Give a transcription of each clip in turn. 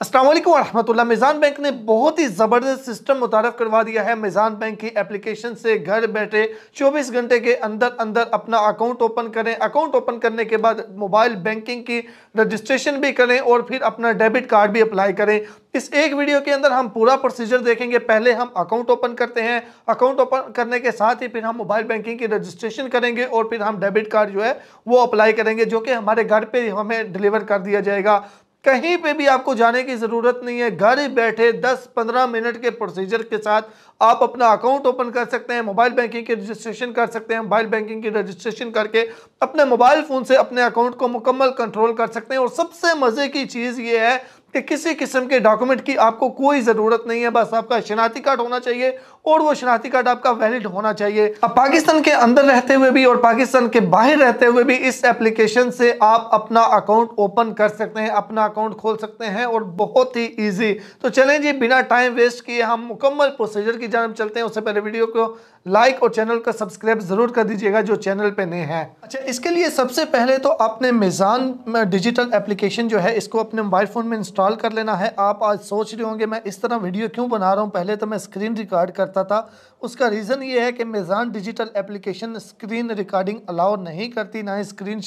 असलम वरहमल मिज़ान बैंक ने बहुत ही ज़बरदस्त सिस्टम मुतारफ़ करवा दिया है मिज़ान बैंक की एप्लीकेशन से घर बैठे 24 घंटे के अंदर अंदर अपना अकाउंट ओपन करें अकाउंट ओपन करने के बाद मोबाइल बैंकिंग की रजिस्ट्रेशन भी करें और फिर अपना डेबिट कार्ड भी अप्लाई करें इस एक वीडियो के अंदर हम पूरा प्रोसीजर देखेंगे पहले हम अकाउंट ओपन करते हैं अकाउंट ओपन करने के साथ ही फिर हम मोबाइल बैंकिंग की रजिस्ट्रेशन करेंगे और फिर हम डेबिट कार्ड जो है वो अप्लाई करेंगे जो कि हमारे घर पर हमें डिलीवर कर दिया जाएगा कहीं पे भी आपको जाने की ज़रूरत नहीं है घर बैठे 10-15 मिनट के प्रोसीजर के साथ आप अपना अकाउंट ओपन कर सकते हैं मोबाइल बैंकिंग की रजिस्ट्रेशन कर सकते हैं मोबाइल बैंकिंग की रजिस्ट्रेशन करके अपने मोबाइल फ़ोन से अपने अकाउंट को मुकम्मल कंट्रोल कर सकते हैं और सबसे मज़े की चीज़ ये है कि किसी किस्म के डॉक्यूमेंट की आपको कोई ज़रूरत नहीं है बस आपका शनाती कार्ड होना चाहिए और वो शनाख्ती कार्ड आपका वैलिड होना चाहिए अब पाकिस्तान के अंदर रहते हुए भी और पाकिस्तान के बाहर रहते हुए भी इस एप्लीकेशन से आप अपना अकाउंट ओपन कर सकते हैं अपना अकाउंट खोल सकते हैं और बहुत ही ईजी तो चलें जी बिना टाइम वेस्ट किए हम मुकम्मल प्रोसीजर की जानब चलते हैं उससे पहले वीडियो को लाइक और चैनल को सब्सक्राइब ज़रूर कर दीजिएगा जो चैनल पे नए हैं अच्छा इसके लिए सबसे पहले तो आपने मिज़ान डिजिटल एप्लीकेशन जो है इसको अपने मोबाइल फ़ोन में इंस्टॉल कर लेना है आप आज सोच रहे होंगे मैं इस तरह वीडियो क्यों बना रहा हूँ पहले तो मैं स्क्रीन रिकॉर्ड करता करता था उसका रीज़न ये है कि Meezan digital application screen recording allow नहीं करती ना ही स्क्रीन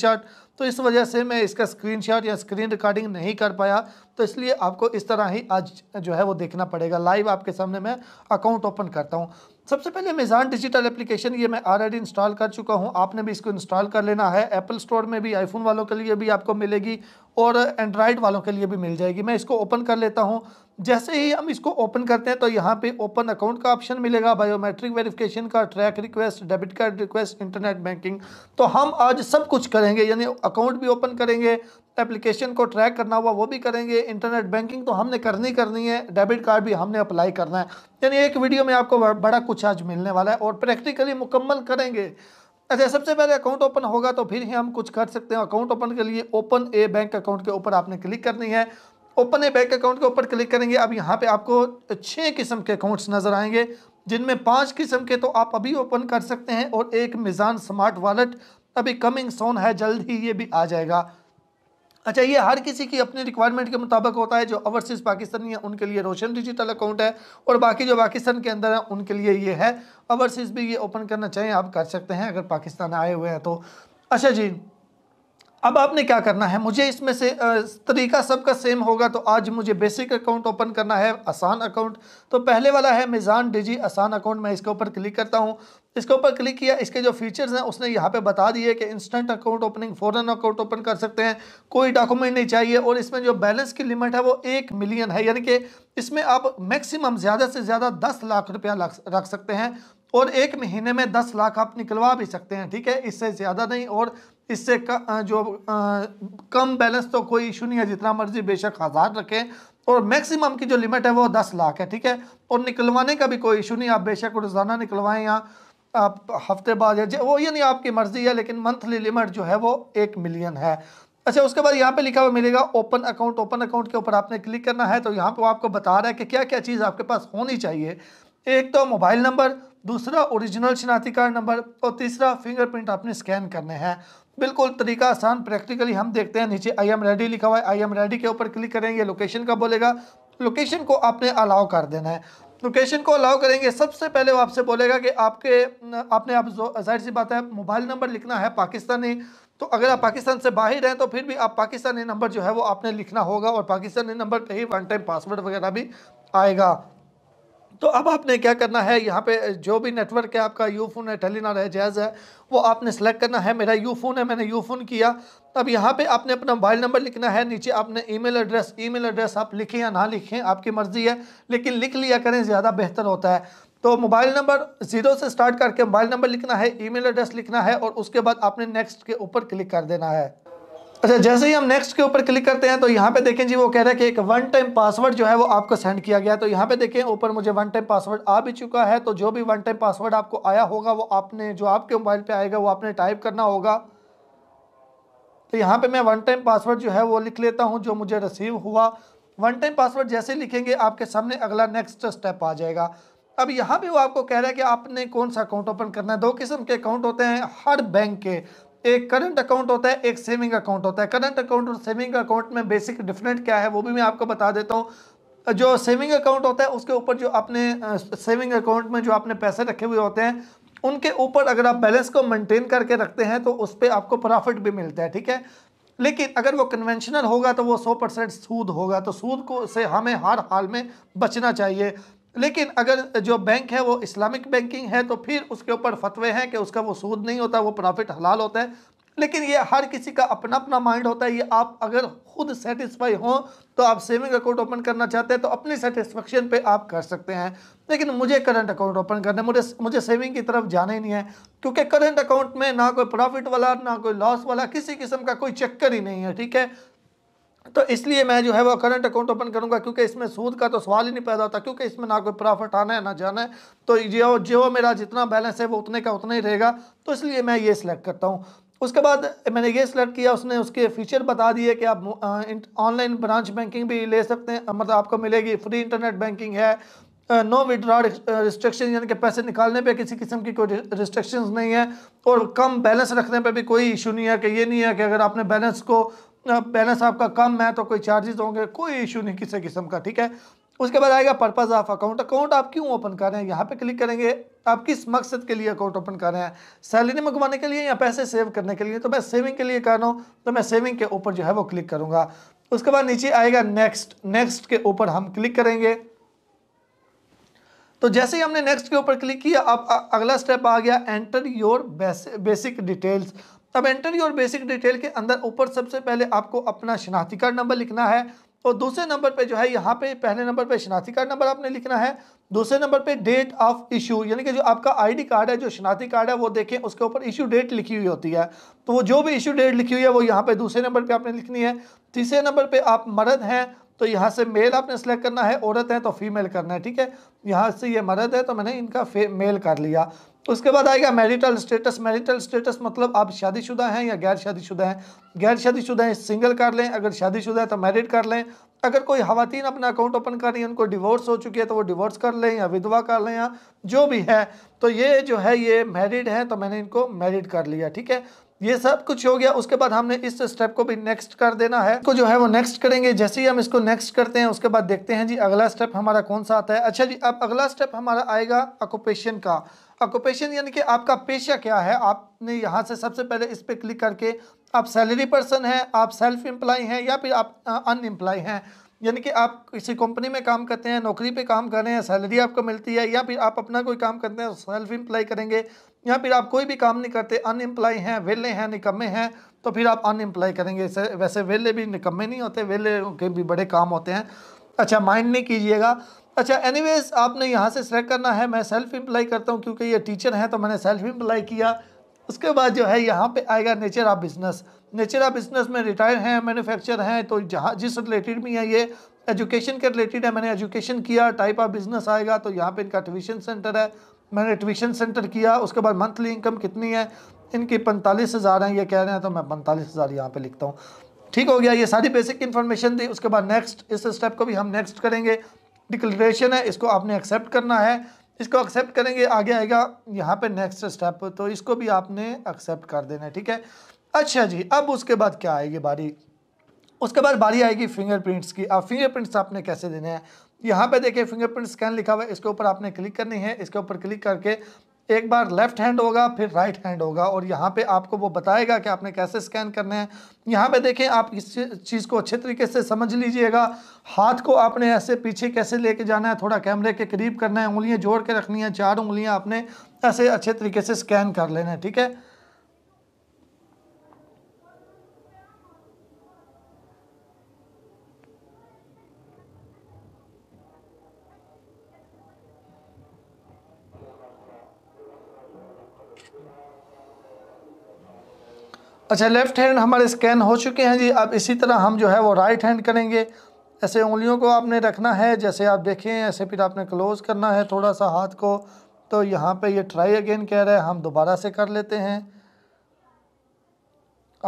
तो इस वजह से मैं इसका स्क्रीन या स्क्रीन रिकॉर्डिंग नहीं कर पाया तो इसलिए आपको इस तरह ही आज जो है वो देखना पड़ेगा लाइव आपके सामने मैं अकाउंट ओपन करता हूँ सबसे पहले मेज़ान डिजिटल एप्लीकेशन ये मैं ऑलरेडी इंस्टॉल कर चुका हूँ आपने भी इसको इंस्टॉल कर लेना है एप्पल स्टोर में भी आईफोन वालों के लिए भी आपको मिलेगी और एंड्रॉयड वालों के लिए भी मिल जाएगी मैं इसको ओपन कर लेता हूँ जैसे ही हम इसको ओपन करते हैं तो यहाँ पे ओपन अकाउंट का ऑप्शन मिलेगा बायोमेट्रिक वेरिफिकेशन का track request debit card request internet banking तो हम आज सब कुछ करेंगे यानी अकाउंट भी ओपन करेंगे एप्लीकेशन को ट्रैक करना हुआ वो भी करेंगे इंटरनेट बैंकिंग तो हमने करनी करनी है डेबिट कार्ड भी हमने अप्लाई करना है यानी एक वीडियो में आपको बड़ा कुछ आज मिलने वाला है और प्रैक्टिकली मुकम्मल करेंगे अच्छा सबसे पहले अकाउंट ओपन होगा तो फिर ही हम कुछ कर सकते हैं अकाउंट ओपन के लिए ओपन ए बैंक अकाउंट के ऊपर आपने क्लिक करनी है ओपन ए बैंक अकाउंट के ऊपर क्लिक करेंगे अब यहाँ पे आपको छः किस्म के अकाउंट्स नज़र आएंगे जिनमें पांच किस्म के तो आप अभी ओपन कर सकते हैं और एक मिज़ान स्मार्ट वॉलेट अभी कमिंग सोन है जल्द ही ये भी आ जाएगा अच्छा ये हर किसी की अपनी रिक्वायरमेंट के मुताबिक होता है जो ओवरसीज़ पाकिस्तानी है उनके लिए रोशन डिजिटल अकाउंट है और बाकी जो पाकिस्तान के अंदर है उनके लिए ये है ओवरसीज़ भी ये ओपन करना चाहिए आप कर सकते हैं अगर पाकिस्तान आए हुए हैं तो अच्छा जी अब आपने क्या करना है मुझे इसमें से तरीका सबका सेम होगा तो आज मुझे बेसिक अकाउंट ओपन करना है आसान अकाउंट तो पहले वाला है मिज़ान डिजी आसान अकाउंट मैं इसके ऊपर क्लिक करता हूँ इसके ऊपर क्लिक किया इसके जो फीचर्स हैं उसने यहाँ पे बता दिए कि इंस्टेंट अकाउंट ओपनिंग फ़ौरन अकाउंट ओपन कर सकते हैं कोई डॉक्यूमेंट नहीं चाहिए और इसमें जो बैलेंस की लिमिट है वो एक मिलियन है यानी कि इसमें आप मैक्सिमम ज़्यादा से ज़्यादा दस लाख रुपया रख सकते हैं और एक महीने में दस लाख आप निकलवा भी सकते हैं ठीक है इससे ज़्यादा नहीं और इससे क, जो आ, कम बैलेंस तो कोई इशू नहीं है जितना मर्जी बेशक हज़ार रखें और मैक्सिमम की जो लिमिट है वो दस लाख है ठीक है और निकलवाने का भी कोई इशू नहीं आप बेशक रोज़ाना निकलवाएँ या आप हफ्ते बाद या वो ये नहीं आपकी मर्ज़ी है लेकिन मंथली लिमिट जो है वो एक मिलियन है अच्छा उसके बाद यहाँ पे लिखा हुआ मिलेगा ओपन अकाउंट ओपन अकाउंट के ऊपर आपने क्लिक करना है तो यहाँ पे वो आपको बता रहा है कि क्या क्या चीज़ आपके पास होनी चाहिए एक तो मोबाइल नंबर दूसरा ओरिजिनल शिनाती कार्ड नंबर और तीसरा फिंगरप्रिंट आपने स्कैन करने हैं बिल्कुल तरीका आसान प्रैक्टिकली हम देखते हैं नीचे आई एम रेडी लिखा हुआ है आई एम रेडी के ऊपर क्लिक करेंगे लोकेशन का बोलेगा लोकेशन को आपने अलाउ कर देना है लोकेशन को अलाउ करेंगे सबसे पहले वो आपसे बोलेगा कि आपके आपने आप जाहिर सी बात है मोबाइल नंबर लिखना है पाकिस्तानी तो अगर आप पाकिस्तान से बाहर हैं तो फिर भी आप पाकिस्तानी नंबर जो है वो आपने लिखना होगा और पाकिस्तानी नंबर पे ही वन टाइम पासवर्ड वगैरह भी आएगा तो अब आपने क्या करना है यहाँ पे जो भी नेटवर्क है आपका यू फोन है टेलीनार है जैज़ है वो आपने सेलेक्ट करना है मेरा यू फोन है मैंने यू फोन किया तब यहाँ पे आपने अपना मोबाइल नंबर लिखना है नीचे आपने ईमेल एड्रेस ईमेल एड्रेस आप लिखें या ना लिखें आपकी मर्ज़ी है लेकिन लिख लिया करें ज़्यादा बेहतर होता है तो मोबाइल नंबर ज़ीरो से स्टार्ट करके मोबाइल नंबर लिखना है ईमेल एड्रेस लिखना है और उसके बाद आपने नेक्स्ट के ऊपर क्लिक कर देना है अच्छा जैसे ही हम नेक्स्ट के ऊपर क्लिक करते हैं तो यहाँ पे देखें जी वो कह रहा है कि एक वन टाइम पासवर्ड जो है वो आपको सेंड किया गया है तो यहाँ पे देखें ऊपर मुझे वन टाइम पासवर्ड आ भी चुका है तो जो भी वन टाइम पासवर्ड आपको आया होगा वो आपने जो आपके मोबाइल पे आएगा वो आपने टाइप करना होगा तो यहाँ पे मैं वन टाइम पासवर्ड जो है वो लिख लेता हूँ जो मुझे रिसीव हुआ वन टाइम पासवर्ड जैसे लिखेंगे आपके सामने अगला नेक्स्ट स्टेप आ जाएगा अब यहाँ भी वो आपको कह रहा है कि आपने कौन सा अकाउंट ओपन करना है दो किस्म के अकाउंट होते हैं हर बैंक के एक करंट अकाउंट होता है एक सेविंग अकाउंट होता है करंट अकाउंट और सेविंग अकाउंट में बेसिक डिफरेंट क्या है वो भी मैं आपको बता देता हूँ जो सेविंग अकाउंट होता है उसके ऊपर जो अपने सेविंग अकाउंट में जो आपने पैसे रखे हुए होते हैं उनके ऊपर अगर आप बैलेंस को मेंटेन करके रखते हैं तो उस पर आपको प्रॉफिट भी मिलता है ठीक है लेकिन अगर वो कन्वेंशनल होगा तो वो 100 परसेंट सूद होगा तो सूद को से हमें हर हाल में बचना चाहिए लेकिन अगर जो बैंक है वो इस्लामिक बैंकिंग है तो फिर उसके ऊपर फतवे हैं कि उसका वो सूद नहीं होता वो प्रॉफिट हलाल होता है लेकिन ये हर किसी का अपना अपना माइंड होता है ये आप अगर खुद सेटिस्फाई हो तो आप सेविंग अकाउंट ओपन करना चाहते हैं तो अपनी सेटिस्फेक्शन पे आप कर सकते हैं लेकिन मुझे करंट अकाउंट ओपन करना है मुझे मुझे सेविंग की तरफ जाना ही नहीं है क्योंकि करंट अकाउंट में ना कोई प्रॉफिट वाला ना कोई लॉस वाला किसी किस्म का कोई चक्कर ही नहीं है ठीक है तो इसलिए मैं जो है वो करंट अकाउंट ओपन करूंगा क्योंकि इसमें सूद का तो सवाल ही नहीं पैदा होता क्योंकि इसमें ना कोई प्रॉफिट आना है ना जाना है तो जो जो मेरा जितना बैलेंस है वो उतने का उतना ही रहेगा तो इसलिए मैं ये सिलेक्ट करता हूँ उसके बाद मैंने ये सिलेक्ट किया उसने उसके फीचर बता दिए कि आप ऑनलाइन ब्रांच बैंकिंग भी ले सकते हैं मतलब आपको मिलेगी फ्री इंटरनेट बैंकिंग है नो विड्रॉ रिस्ट्रिक्शन यानी कि पैसे निकालने पे किसी किस्म की कोई रिस्ट्रिक्शंस नहीं है और कम बैलेंस रखने पे भी कोई इशू नहीं है कि ये नहीं है कि अगर आपने बैलेंस को बैलेंस आपका कम है तो कोई चार्जेस होंगे कोई इशू नहीं किसी किस्म का ठीक है उसके बाद आएगा पर्पज़ ऑफ अकाउंट अकाउंट आप क्यों ओपन कर रहे हैं यहाँ पे क्लिक करेंगे आप किस मकसद के लिए अकाउंट ओपन कर रहे हैं सैलरी मंगवाने के लिए या पैसे सेव करने के लिए तो मैं सेविंग के लिए कर रहा हूँ तो मैं सेविंग के ऊपर जो है वो क्लिक करूँगा उसके बाद नीचे आएगा नेक्स्ट नेक्स्ट के ऊपर हम क्लिक करेंगे तो जैसे ही हमने नेक्स्ट के ऊपर क्लिक किया अब अगला स्टेप आ गया एंटर योर बेसिक डिटेल्स अब एंटर योर बेसिक डिटेल के अंदर ऊपर सबसे पहले आपको अपना शिनाख्ती कार्ड नंबर लिखना है और दूसरे नंबर पे जो है यहाँ पे पहले नंबर पे शिनाख्ती कार्ड नंबर आपने लिखना है दूसरे नंबर पे डेट ऑफ इशू यानी कि जो आपका आईडी कार्ड है जो शिनाख्ती कार्ड है वो देखें उसके ऊपर इशू डेट लिखी हुई होती है तो वो जो भी इशू डेट लिखी हुई है वो यहाँ पे दूसरे नंबर पे आपने लिखनी है तीसरे नंबर पे आप मर्द हैं तो यहाँ से मेल आपने सेलेक्ट करना है औरत है तो फीमेल करना है ठीक है यहाँ से ये मर्द है तो मैंने इनका मेल कर लिया उसके बाद आएगा मैरिटल स्टेटस मैरिटल स्टेटस मतलब आप शादीशुदा हैं या गैर शादीशुदा हैं गैर शादीशुदा हैं सिंगल कर लें अगर शादीशुदा है तो मैरिड कर लें अगर कोई खातन अपना अकाउंट ओपन कर रही है उनको डिवोर्स हो चुकी है तो वो डिवोर्स कर लें या विधवा कर लें या जो भी है तो ये जो है ये मैरिड है तो मैंने इनको मैरिड कर लिया ठीक है ये सब कुछ हो गया उसके बाद हमने इस स्टेप को भी नेक्स्ट कर देना है इसको जो है वो नेक्स्ट करेंगे जैसे ही हम इसको नेक्स्ट करते हैं उसके बाद देखते हैं जी अगला स्टेप हमारा कौन सा आता है अच्छा जी अब अगला स्टेप हमारा आएगा ऑक्यूपेशन का ऑक्यूपेशन यानी कि आपका पेशा क्या है आपने यहाँ से सबसे पहले इस पर क्लिक करके आप सैलरी पर्सन हैं आप सेल्फ एम्प्लॉय हैं या फिर आप अनएम्प्लॉय हैं यानी कि आप किसी कंपनी में काम करते हैं नौकरी पे काम कर रहे हैं सैलरी आपको मिलती है या फिर आप अपना कोई काम करते हैं सेल्फ एम्प्लॉय करेंगे यहाँ पर आप कोई भी काम नहीं करते अनएम्प्लॉय हैं वेले हैं निकम्मे हैं तो फिर आप अनएम्प्लॉय करेंगे वैसे वेले भी निकम्मे नहीं होते वेले के भी बड़े काम होते हैं अच्छा माइंड नहीं कीजिएगा अच्छा एनीवेज आपने यहाँ से सेलेक्ट करना है मैं सेल्फ एम्प्लॉय करता हूँ क्योंकि ये टीचर हैं तो मैंने सेल्फ एम्प्लॉय किया उसके बाद जो है यहाँ पे आएगा nature of business nature of business में रिटायर हैं मैन्युफैक्चर हैं तो जहाँ जिस रिलेटेड भी है ये एजुकेशन के रिलेटेड है मैंने एजुकेशन किया टाइप ऑफ बिजनेस आएगा तो यहाँ पे इनका ट्यूशन सेंटर है मैंने ट्यूशन सेंटर किया उसके बाद मंथली इनकम कितनी है इनकी पैंतालीस हज़ार हैं ये कह रहे हैं तो मैं पैंतालीस हज़ार यहाँ पर लिखता हूँ ठीक हो गया ये सारी बेसिक इन्फॉर्मेशन दी उसके बाद नेक्स्ट इस स्टेप को भी हम नेक्स्ट करेंगे डिक्लेरेशन है इसको आपने एक्सेप्ट करना है इसको एक्सेप्ट करेंगे आगे आएगा यहाँ पे नेक्स्ट स्टेप तो इसको भी आपने एक्सेप्ट कर देना है ठीक है अच्छा जी अब उसके बाद क्या आएगी बारी उसके बाद बारी आएगी फिंगरप्रिंट्स की अब फिंगरप्रिंट्स आपने कैसे देने हैं यहाँ पे देखिए फिंगरप्रिंट स्कैन लिखा हुआ है इसके ऊपर आपने क्लिक करनी है इसके ऊपर क्लिक करके एक बार लेफ्ट हैंड होगा फिर राइट हैंड होगा और यहाँ पे आपको वो बताएगा कि आपने कैसे स्कैन करने हैं यहाँ पे देखें आप इस चीज़ को अच्छे तरीके से समझ लीजिएगा हाथ को आपने ऐसे पीछे कैसे लेके जाना है थोड़ा कैमरे के करीब करना है उंगलियाँ जोड़ के रखनी है चार उंगलियाँ आपने ऐसे अच्छे तरीके से स्कैन कर लेना है ठीक है अच्छा लेफ़्ट हैंड हमारे स्कैन हो चुके हैं जी अब इसी तरह हम जो है वो राइट हैंड करेंगे ऐसे उंगलियों को आपने रखना है जैसे आप देखें ऐसे फिर आपने क्लोज़ करना है थोड़ा सा हाथ को तो यहाँ पे ये ट्राई अगेन कह रहा है हम दोबारा से कर लेते हैं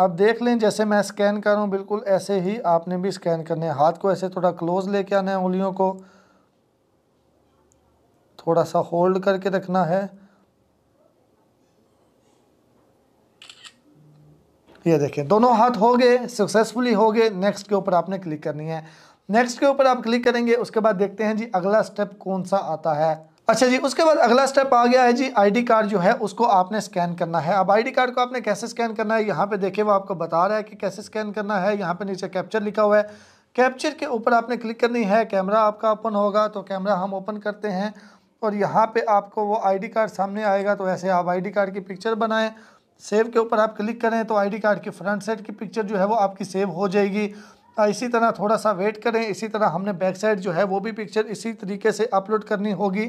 आप देख लें जैसे मैं स्कैन कर रहा हूँ बिल्कुल ऐसे ही आपने भी स्कैन करने है हाथ को ऐसे थोड़ा क्लोज़ लेके आना है उंगलियों को थोड़ा सा होल्ड करके रखना है ये देखें दोनों हाथ हो गए सक्सेसफुली हो गए नेक्स्ट के ऊपर आपने क्लिक करनी है नेक्स्ट के ऊपर आप क्लिक करेंगे उसके बाद देखते हैं जी अगला स्टेप कौन सा आता है अच्छा जी उसके बाद अगला स्टेप आ गया है जी आईडी कार्ड जो है उसको आपने स्कैन करना है अब आईडी कार्ड को आपने कैसे स्कैन करना है यहाँ पे देखिए वो आपको बता रहा है कि कैसे स्कैन करना है यहाँ पे नीचे कैप्चर लिखा हुआ है कैप्चर के ऊपर आपने क्लिक करनी है कैमरा आपका ओपन होगा तो कैमरा हम ओपन करते हैं और यहाँ पे आपको वो आईडी कार्ड सामने आएगा तो ऐसे आप आईडी कार्ड की पिक्चर बनाएं सेव के ऊपर आप क्लिक करें तो आईडी कार्ड की फ्रंट साइड की पिक्चर जो है वो आपकी सेव हो जाएगी इसी तरह थोड़ा सा वेट करें इसी तरह हमने बैक साइड जो है वो भी पिक्चर इसी तरीके से अपलोड करनी होगी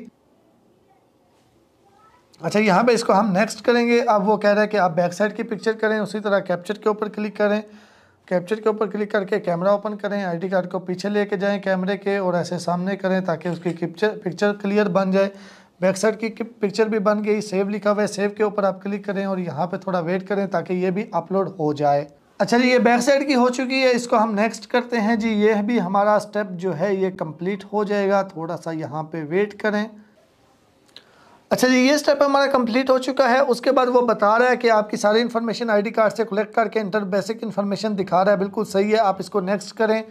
अच्छा यहाँ पे इसको हम नेक्स्ट करेंगे अब वो कह रहा है कि आप बैक साइड की पिक्चर करें उसी तरह कैप्चर के ऊपर क्लिक करें कैप्चर के ऊपर क्लिक करके कैमरा ओपन करें आईडी कार्ड को पीछे लेके जाएं कैमरे के और ऐसे सामने करें ताकि उसकी पिक्चर पिक्चर क्लियर बन जाए बैक साइड की, पिक्चर भी बन गई सेव लिखा हुआ है सेव के ऊपर आप क्लिक करें और यहाँ पे थोड़ा वेट करें ताकि ये भी अपलोड हो जाए अच्छा जी ये बैक साइड की हो चुकी है इसको हम नेक्स्ट करते हैं जी ये भी हमारा स्टेप जो है ये कंप्लीट हो जाएगा थोड़ा सा यहाँ पे वेट करें अच्छा जी ये स्टेप हमारा कंप्लीट हो चुका है उसके बाद वो बता रहा है कि आपकी सारी इन्फॉर्मेशन आईडी कार्ड से कलेक्ट करके इंटर बेसिक इन्फॉर्मेशन दिखा रहा है बिल्कुल सही है आप इसको नेक्स्ट करें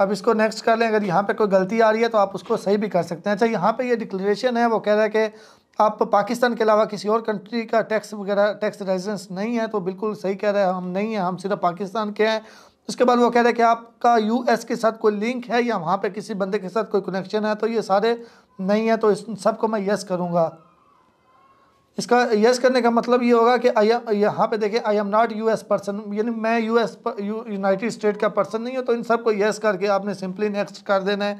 अब इसको नेक्स्ट कर लें अगर यहाँ पे कोई गलती आ रही है तो आप उसको सही भी कर सकते हैं अच्छा यहाँ पे ये डिक्लेरेशन है वो कह रहा है कि आप पाकिस्तान के अलावा किसी और कंट्री का टैक्स वगैरह टैक्स रेजिडेंस नहीं है तो बिल्कुल सही कह रहे हैं हम नहीं हैं हम सिर्फ पाकिस्तान के हैं उसके बाद वो कह रहे हैं कि आपका यू के साथ कोई लिंक है या वहाँ पर किसी बंदे के साथ कोई कनेक्शन है तो ये सारे नहीं है तो इन सबको मैं यस करूँगा इसका यस करने का मतलब ये होगा कि आई यहाँ पे देखें I am not US person यानी मैं यूएस यूनाइटेड स्टेट का पर्सन नहीं हूँ तो इन सबको यस करके आपने सिंपली नेक्स्ट कर देना है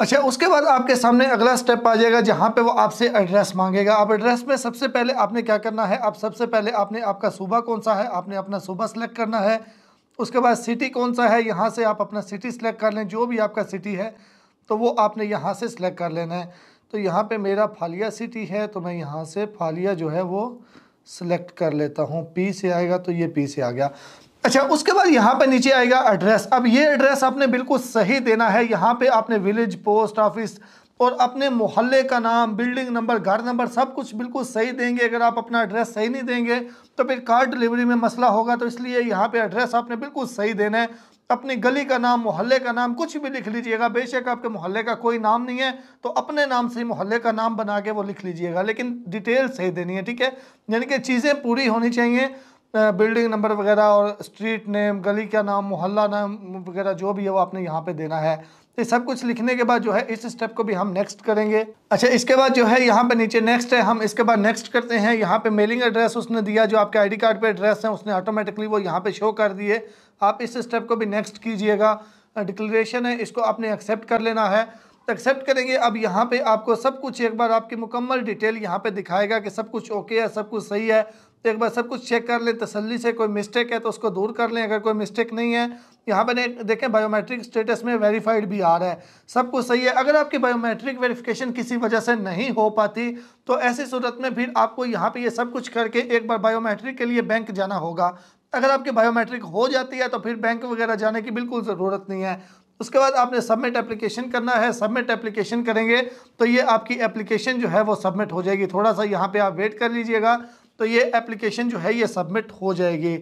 अच्छा उसके बाद आपके सामने अगला स्टेप आ जाएगा जहाँ पे वो आपसे एड्रेस मांगेगा आप एड्रेस में सबसे पहले आपने क्या करना है आप सबसे पहले आपने आपका सूबा कौन सा है आपने अपना सूबा सिलेक्ट करना है उसके बाद सिटी कौन सा है यहाँ से आप अपना सिटी सिलेक्ट कर लें जो भी आपका सिटी है तो वो आपने यहाँ से सेलेक्ट कर लेना है तो यहाँ पे मेरा फालिया सिटी है तो मैं यहाँ से फालिया जो है वो सिलेक्ट कर लेता हूँ पी से आएगा तो ये पी से आ गया अच्छा उसके बाद यहाँ पे नीचे आएगा एड्रेस अब ये एड्रेस आपने बिल्कुल सही देना है यहाँ पे आपने विलेज पोस्ट ऑफिस और अपने मोहल्ले का नाम बिल्डिंग नंबर घर नंबर सब कुछ बिल्कुल सही देंगे अगर आप अपना एड्रेस सही नहीं देंगे तो फिर कार डिलीवरी में मसला होगा तो इसलिए यहाँ पे एड्रेस आपने बिल्कुल सही देना है अपनी गली का नाम मोहल्ले का नाम कुछ भी लिख लीजिएगा बेशक आपके मोहल्ले का कोई नाम नहीं है तो अपने नाम से मोहल्ले का नाम बना के वो लिख लीजिएगा लेकिन डिटेल सही देनी है ठीक है यानी कि चीज़ें पूरी होनी चाहिए बिल्डिंग नंबर वगैरह और स्ट्रीट नेम गली का नाम मोहल्ला नाम वगैरह जो भी है वो आपने यहाँ पे देना है तो सब कुछ लिखने के बाद जो है इस स्टेप को भी हम नेक्स्ट करेंगे अच्छा इसके बाद जो है यहाँ पे नीचे नेक्स्ट है हम इसके बाद नेक्स्ट करते हैं यहाँ पे मेलिंग एड्रेस उसने दिया जो आपके आईडी कार्ड पे एड्रेस है उसने ऑटोमेटिकली वो यहाँ पे शो कर दिए आप इस स्टेप को भी नेक्स्ट कीजिएगा डिक्लेरेशन है इसको आपने एक्सेप्ट कर लेना है एक्सेप्ट करेंगे अब यहाँ पे आपको सब कुछ एक बार आपकी मुकम्मल डिटेल यहाँ पे दिखाएगा कि सब कुछ ओके है सब कुछ सही है तो एक बार सब कुछ चेक कर लें तसल्ली से कोई मिस्टेक है तो उसको दूर कर लें अगर कोई मिस्टेक नहीं है यहाँ पर देखें बायोमेट्रिक स्टेटस में वेरीफाइड भी आ रहा है सब कुछ सही है अगर आपकी बायोमेट्रिक वेरिफिकेशन किसी वजह से नहीं हो पाती तो ऐसी सूरत में फिर आपको यहाँ पे ये सब कुछ करके एक बार बायोमेट्रिक के लिए बैंक जाना होगा अगर आपकी बायोमेट्रिक हो जाती है तो फिर बैंक वगैरह जाने की बिल्कुल ज़रूरत नहीं है उसके बाद आपने सबमिट एप्लीकेशन करना है सबमिट एप्लीकेशन करेंगे तो ये आपकी एप्लीकेशन जो है वो सबमिट हो जाएगी थोड़ा सा यहाँ पे आप वेट कर लीजिएगा तो ये एप्लीकेशन जो है ये सबमिट हो जाएगी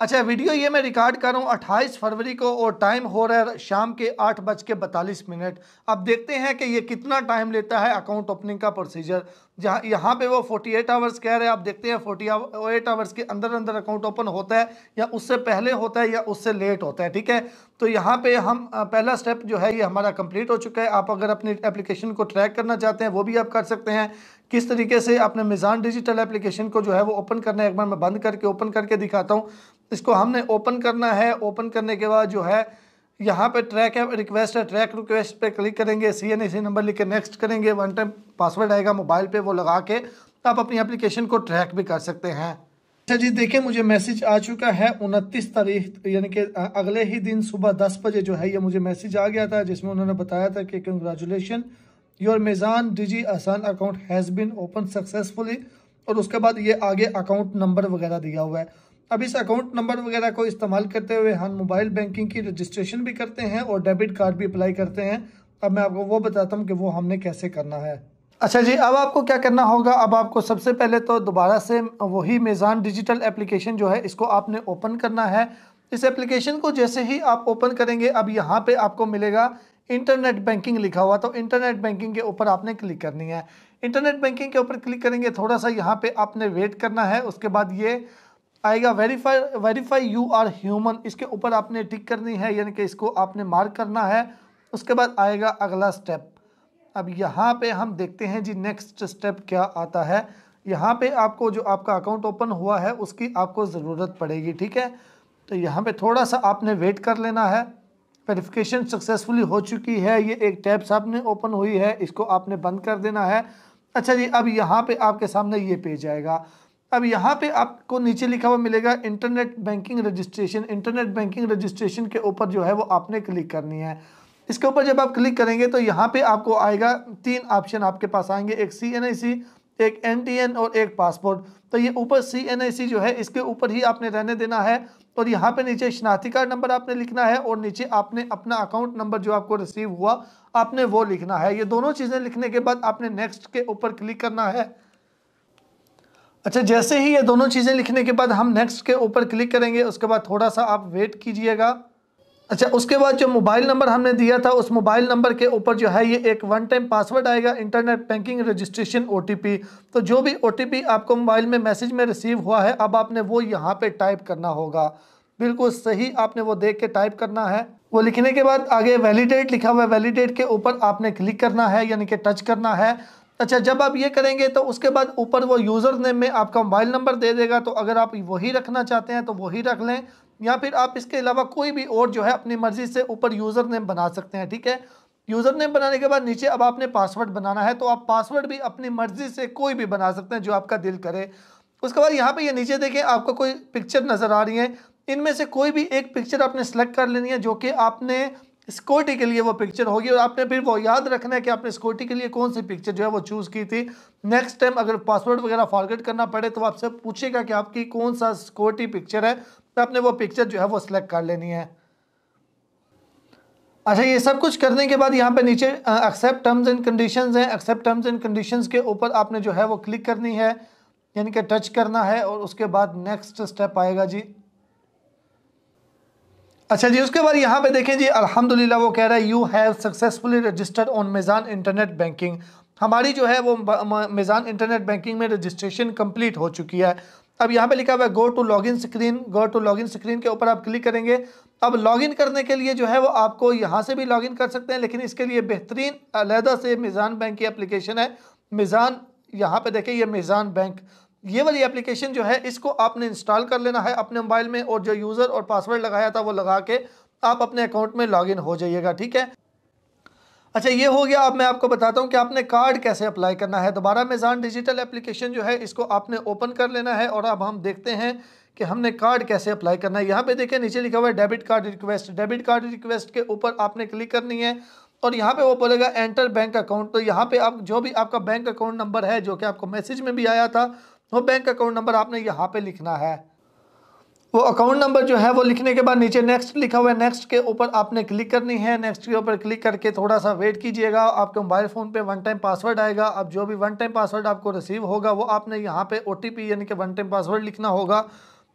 अच्छा वीडियो ये मैं रिकॉर्ड कर रहा हूँ अट्ठाईस फरवरी को और टाइम हो रहा है शाम के आठ बज के बतालीस मिनट अब देखते हैं कि ये कितना टाइम लेता है अकाउंट ओपनिंग का प्रोसीजर जहाँ यहाँ पे वो 48 आवर्स कह रहे हैं आप देखते हैं 48 आवर्स के अंदर अंदर अकाउंट ओपन होता है या उससे पहले होता है या उससे लेट होता है ठीक है तो यहाँ पे हम पहला स्टेप जो है ये हमारा कंप्लीट हो चुका है आप अगर अपनी एप्लीकेशन को ट्रैक करना चाहते हैं वो भी आप कर सकते हैं किस तरीके से अपने मिज़ान डिजिटल एप्लीकेशन को जो है वो ओपन करना है एक बार मैं बंद करके ओपन करके दिखाता हूँ इसको हमने ओपन करना है ओपन करने के बाद जो है यहाँ पे ट्रैक है रिक्वेस्ट है ट्रैक रिक्वेस्ट पे क्लिक करेंगे सी एन सी नंबर लिख के नेक्स्ट करेंगे वन टाइम पासवर्ड आएगा मोबाइल पे वो लगा के आप अपनी एप्लीकेशन को ट्रैक भी कर सकते हैं अच्छा जी देखिए मुझे मैसेज आ चुका है उनतीस तारीख यानी कि अगले ही दिन सुबह दस बजे जो है ये मुझे मैसेज आ गया था जिसमें उन्होंने बताया था कि congratulation your Meezan digi Aasan account has been open successfully और उसके बाद ये आगे अकाउंट नंबर वगैरह दिया हुआ है अब इस अकाउंट नंबर वगैरह को इस्तेमाल करते हुए हम मोबाइल बैंकिंग की रजिस्ट्रेशन भी करते हैं और डेबिट कार्ड भी अप्लाई करते हैं अब मैं आपको वो बताता हूँ कि वो हमने कैसे करना है अच्छा जी अब आपको क्या करना होगा अब आपको सबसे पहले तो दोबारा से वही मेज़ान डिजिटल एप्लीकेशन जो है इसको आपने ओपन करना है इस एप्लीकेशन को जैसे ही आप ओपन करेंगे अब यहाँ पे आपको मिलेगा इंटरनेट बैंकिंग लिखा हुआ तो इंटरनेट बैंकिंग के ऊपर आपने क्लिक करनी है इंटरनेट बैंकिंग के ऊपर क्लिक करेंगे थोड़ा सा यहाँ पर आपने वेट करना है उसके बाद ये आएगा verify verify you are human इसके ऊपर आपने टिक करनी है यानी कि इसको आपने मार्क करना है उसके बाद आएगा अगला स्टेप अब यहाँ पे हम देखते हैं जी नेक्स्ट स्टेप क्या आता है यहाँ पे आपको जो आपका अकाउंट ओपन हुआ है उसकी आपको ज़रूरत पड़ेगी ठीक है तो यहाँ पे थोड़ा सा आपने वेट कर लेना है वेरिफिकेशन सक्सेसफुली हो चुकी है ये एक टैब सामने ओपन हुई है इसको आपने बंद कर देना है अच्छा जी अब यहाँ पर आपके सामने ये पेज आएगा अब यहाँ पे आपको नीचे लिखा हुआ मिलेगा internet banking registration internet banking registration के ऊपर जो है वो आपने क्लिक करनी है इसके ऊपर जब आप क्लिक करेंगे तो यहाँ पे आपको आएगा तीन ऑप्शन आपके पास आएंगे एक सी एन आई सी एक एन और एक पासपोर्ट तो ये ऊपर सी एन आई सी जो है इसके ऊपर ही आपने रहने देना है और यहाँ पे नीचे शनाख्ती कार्ड नंबर आपने लिखना है और नीचे आपने अपना अकाउंट नंबर जो आपको रिसीव हुआ आपने वो लिखना है ये दोनों चीज़ें लिखने के बाद आपने नेक्स्ट के ऊपर क्लिक करना है अच्छा जैसे ही ये दोनों चीज़ें लिखने के बाद हम नेक्स्ट के ऊपर क्लिक करेंगे उसके बाद थोड़ा सा आप वेट कीजिएगा अच्छा उसके बाद जो मोबाइल नंबर हमने दिया था उस मोबाइल नंबर के ऊपर जो है ये एक वन टाइम पासवर्ड आएगा इंटरनेट बैंकिंग रजिस्ट्रेशन ओटीपी तो जो भी ओटीपी आपको मोबाइल में मैसेज में रिसीव हुआ है अब आपने वो यहाँ पे टाइप करना होगा बिल्कुल सही आपने वो देख के टाइप करना है वो लिखने के बाद आगे वैलिडेट लिखा हुआ है वैलिडेट के ऊपर आपने क्लिक करना है यानी कि टच करना है अच्छा जब आप ये करेंगे तो उसके बाद ऊपर वो यूज़र नेम में आपका मोबाइल नंबर दे देगा तो अगर आप वही रखना चाहते हैं तो वही रख लें या फिर आप इसके अलावा कोई भी और जो है अपनी मर्ज़ी से ऊपर यूज़र नेम बना सकते हैं ठीक है यूज़र नेम बनाने के बाद नीचे अब आपने पासवर्ड बनाना है तो आप पासवर्ड भी अपनी मर्ज़ी से कोई भी बना सकते हैं जो आपका दिल करे उसके बाद यहाँ पर ये नीचे देखें आपको कोई पिक्चर नज़र आ रही है इनमें से कोई भी एक पिक्चर आपने सेलेक्ट कर लेनी है जो कि आपने स्कोटी के लिए वो पिक्चर होगी और आपने फिर वो याद रखना है कि आपने स्कोटी के लिए कौन सी पिक्चर जो है वो चूज़ की थी नेक्स्ट टाइम अगर पासवर्ड वगैरह फॉरगेट करना पड़े तो आपसे पूछेगा कि आपकी कौन सा स्कोटी पिक्चर है तो आपने वो पिक्चर जो है वो सिलेक्ट कर लेनी है अच्छा ये सब कुछ करने के बाद यहाँ पे नीचे एक्सेप्ट टर्म्स एंड कंडीशंस हैं एक्सेप्ट टर्म्स एंड कंडीशंस के ऊपर आपने जो है वो क्लिक करनी है यानी कि टच करना है और उसके बाद नेक्स्ट स्टेप आएगा जी अच्छा जी उसके बाद यहाँ पे देखें जी अल्हम्दुलिल्लाह वो कह रहा है you have successfully registered on Meezan internet banking हमारी जो है वो मेज़ान इंटरनेट बैंकिंग में रजिस्ट्रेशन कंप्लीट हो चुकी है अब यहाँ पे लिखा हुआ है go to login screen go to login screen के ऊपर आप क्लिक करेंगे अब लॉगिन करने के लिए जो है वो आपको यहाँ से भी लॉगिन कर सकते हैं लेकिन इसके लिए बेहतरीन अलहदा से मिज़ान बैंक की अप्लीकेशन है मिज़ान यहाँ पर देखें ये मिज़ान बैंक ये वाली एप्लीकेशन जो है इसको आपने इंस्टॉल कर लेना है अपने मोबाइल में और जो यूज़र और पासवर्ड लगाया था वो लगा के आप अपने अकाउंट में लॉगिन हो जाइएगा ठीक है अच्छा ये हो गया अब मैं आपको बताता हूँ कि आपने कार्ड कैसे अप्लाई करना है दोबारा मेज़ान डिजिटल एप्लीकेशन जो है इसको आपने ओपन कर लेना है और अब हम देखते हैं कि हमने कार्ड कैसे अप्लाई करना है यहाँ पे देखें नीचे लिखा हुआ है debit card request debit card request के ऊपर आपने क्लिक करनी है और यहाँ पे वो बोलेगा एंटर बैंक अकाउंट तो यहाँ पे आप जो भी आपका बैंक अकाउंट नंबर है जो कि आपको मैसेज में भी आया था वो बैंक अकाउंट नंबर आपने यहाँ पे लिखना है वो अकाउंट नंबर जो है वो लिखने के बाद नीचे नेक्स्ट लिखा हुआ है नेक्स्ट के ऊपर आपने क्लिक करनी है नेक्स्ट के ऊपर क्लिक करके थोड़ा सा वेट कीजिएगा आपके मोबाइल फ़ोन पे वन टाइम पासवर्ड आएगा अब जो भी वन टाइम पासवर्ड आपको रिसीव होगा वो आपने यहाँ पे ओ यानी कि वन टाइम पासवर्ड लिखना होगा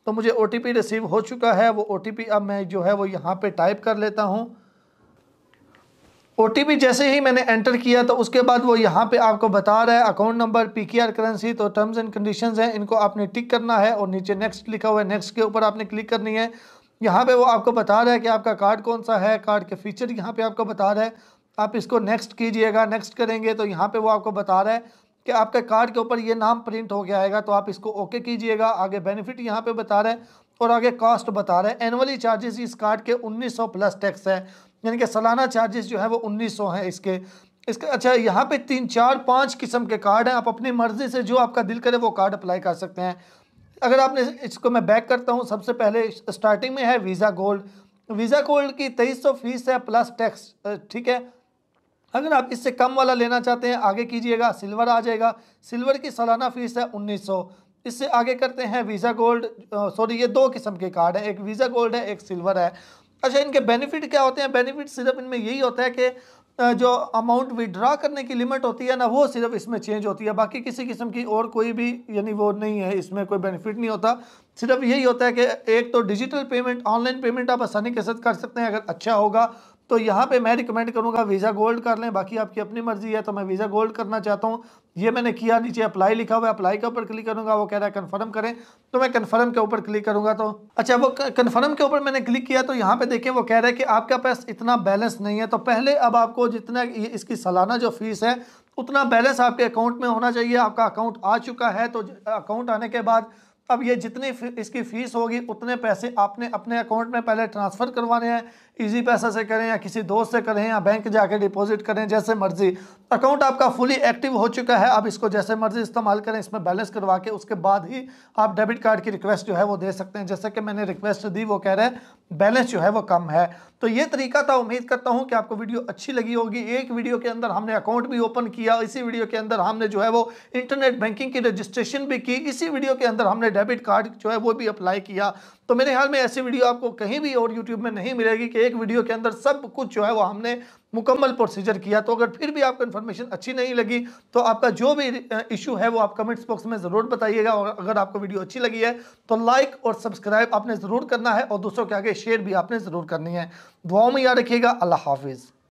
तो मुझे ओ रिसीव हो चुका है वो ओ अब मैं जो है वो यहाँ पर टाइप कर लेता हूँ ओ जैसे ही मैंने एंटर किया तो उसके बाद वो यहाँ पे आपको बता रहा है account number P K R currency तो टर्म्स एंड कंडीशंस हैं इनको आपने टिक करना है और नीचे नेक्स्ट लिखा हुआ है नेक्स्ट के ऊपर आपने क्लिक करनी है यहाँ पे वो आपको बता रहा है कि आपका कार्ड कौन सा है कार्ड के फीचर यहाँ पे आपको बता रहा है आप इसको नेक्स्ट कीजिएगा नेक्स्ट करेंगे तो यहाँ पर वो आपको बता रहा है कि आपके कार्ड के ऊपर ये नाम प्रिंट हो गया आएगा तो आप इसको ओके कीजिएगा आगे बेनिफिट यहाँ पर बता रहा है और आगे कॉस्ट बता रहा है एनुअली चार्जेस इस कार्ड के उन्नीस प्लस टैक्स है यानी कि सालाना चार्जेस जो है वो उन्नीस सौ हैं इसके इसका अच्छा यहाँ पे तीन चार पाँच किस्म के कार्ड हैं आप अपनी मर्ज़ी से जो आपका दिल करे वो कार्ड अप्लाई कर सकते हैं अगर आपने इसको मैं बैक करता हूँ सबसे पहले स्टार्टिंग में है वीज़ा गोल्ड वीज़ा गोल्ड की तेईस सौ फीस है प्लस टैक्स ठीक है अगर आप इससे कम वाला लेना चाहते हैं आगे कीजिएगा सिल्वर आ जाएगा सिल्वर की सालाना फ़ीस है उन्नीस सौ इससे आगे करते हैं वीज़ा गोल्ड सॉरी ये दो किस्म के कार्ड हैं एक वीज़ा गोल्ड है एक सिल्वर है अच्छा इनके बेनिफिट क्या होते हैं बेनिफिट सिर्फ इनमें यही होता है कि जो अमाउंट विड्रा करने की लिमिट होती है ना वो सिर्फ इसमें चेंज होती है बाकी किसी किस्म की और कोई भी यानी वो नहीं है इसमें कोई बेनिफिट नहीं होता सिर्फ यही होता है कि एक तो डिजिटल पेमेंट ऑनलाइन पेमेंट आप आसानी के साथ कर सकते हैं अगर अच्छा होगा तो यहाँ पे मैं रिकमेंड करूँगा वीज़ा गोल्ड कर लें बाकी आपकी अपनी मर्जी है तो मैं वीज़ा गोल्ड करना चाहता हूँ ये मैंने किया नीचे अप्लाई लिखा हुआ है अप्लाई के ऊपर क्लिक करूँगा वो कह रहा है कन्फर्म करें तो मैं कन्फर्म के ऊपर क्लिक करूँगा तो अच्छा वो कन्फर्म के ऊपर मैंने क्लिक किया तो यहाँ पर देखें वो कह रहे हैं कि आपका पास इतना बैलेंस नहीं है तो पहले अब आपको जितना इसकी सालाना जो फीस है उतना बैलेंस आपके अकाउंट में होना चाहिए आपका अकाउंट आ चुका है तो अकाउंट आने के बाद अब ये जितनी इसकी फ़ीस होगी उतने पैसे आपने अपने अकाउंट में पहले ट्रांसफ़र करवाने हैं इजी पैसा से करें या किसी दोस्त से करें या बैंक जाके डिपॉजिट करें जैसे मर्जी अकाउंट आपका फुली एक्टिव हो चुका है आप इसको जैसे मर्जी इस्तेमाल करें इसमें बैलेंस करवा के उसके बाद ही आप डेबिट कार्ड की रिक्वेस्ट जो है वो दे सकते हैं जैसे कि मैंने रिक्वेस्ट दी वो कह रहे हैं बैलेंस जो है वो कम है तो ये तरीका था उम्मीद करता हूँ कि आपको वीडियो अच्छी लगी होगी एक वीडियो के अंदर हमने अकाउंट भी ओपन किया इसी वीडियो के अंदर हमने जो है वो इंटरनेट बैंकिंग की रजिस्ट्रेशन भी की इसी वीडियो के अंदर हमने डेबिट कार्ड जो है वो भी अप्लाई किया तो मेरे ख्याल में ऐसी वीडियो आपको कहीं भी और यूट्यूब में नहीं मिलेगी कि एक वीडियो के अंदर सब कुछ जो है वो हमने मुकम्मल प्रोसीजर किया तो अगर फिर भी आपको इन्फॉर्मेशन अच्छी नहीं लगी तो आपका जो भी इशू है वो आप कमेंट्स बॉक्स में ज़रूर बताइएगा और अगर आपको वीडियो अच्छी लगी है तो लाइक और सब्सक्राइब आपने ज़रूर करना है और दूसरों के आगे शेयर भी आपने ज़रूर करनी है दुआओं में याद रखिएगा अल्लाह हाफिज़